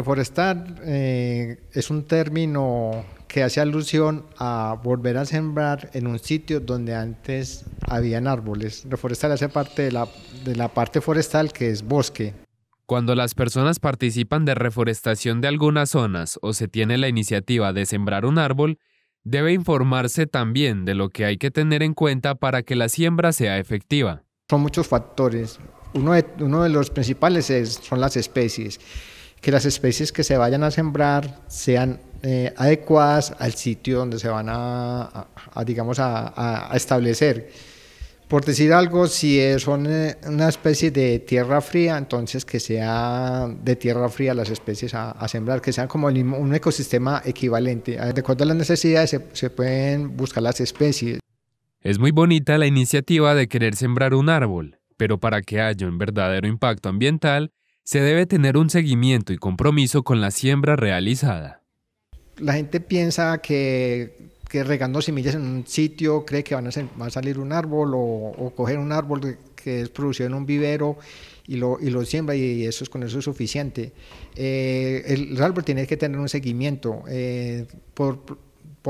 Reforestar eh, es un término que hace alusión a volver a sembrar en un sitio donde antes habían árboles. Reforestar hace parte de la, de la parte forestal que es bosque. Cuando las personas participan de reforestación de algunas zonas o se tiene la iniciativa de sembrar un árbol, debe informarse también de lo que hay que tener en cuenta para que la siembra sea efectiva. Son muchos factores. Uno de, uno de los principales es, son las especies que las especies que se vayan a sembrar sean eh, adecuadas al sitio donde se van a, digamos, a, establecer. Por decir algo, si son eh, una especie de tierra fría, entonces que sea de tierra fría las especies a, sembrar, que sean como un ecosistema equivalente. Eh, de acuerdo a las necesidades, se pueden buscar las especies. Es muy bonita la iniciativa de querer sembrar un árbol, pero para que haya un verdadero impacto ambiental, se debe tener un seguimiento y compromiso con la siembra realizada. La gente piensa que, regando semillas en un sitio cree que van a va a salir un árbol o, coger un árbol que es producido en un vivero y lo, siembra y eso es con eso suficiente. Eh, el, árbol tiene que tener un seguimiento. Eh, por,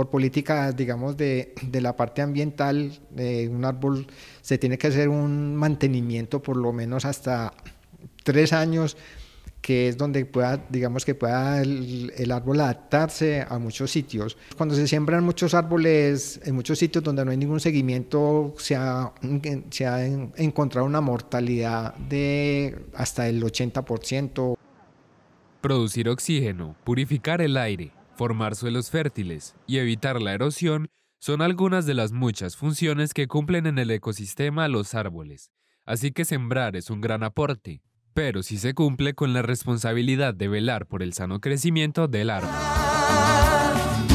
políticas, digamos, de, la parte ambiental, eh, un árbol se tiene que hacer un mantenimiento por lo menos hasta tres años, que es donde pueda, digamos que pueda el, árbol adaptarse a muchos sitios. Cuando se siembran muchos árboles en muchos sitios donde no hay ningún seguimiento, se ha, se ha encontrado una mortalidad de hasta el 80%. Producir oxígeno, purificar el aire, formar suelos fértiles y evitar la erosión son algunas de las muchas funciones que cumplen en el ecosistema los árboles. Así que sembrar es un gran aporte pero si se cumple con la responsabilidad de velar por el sano crecimiento del árbol.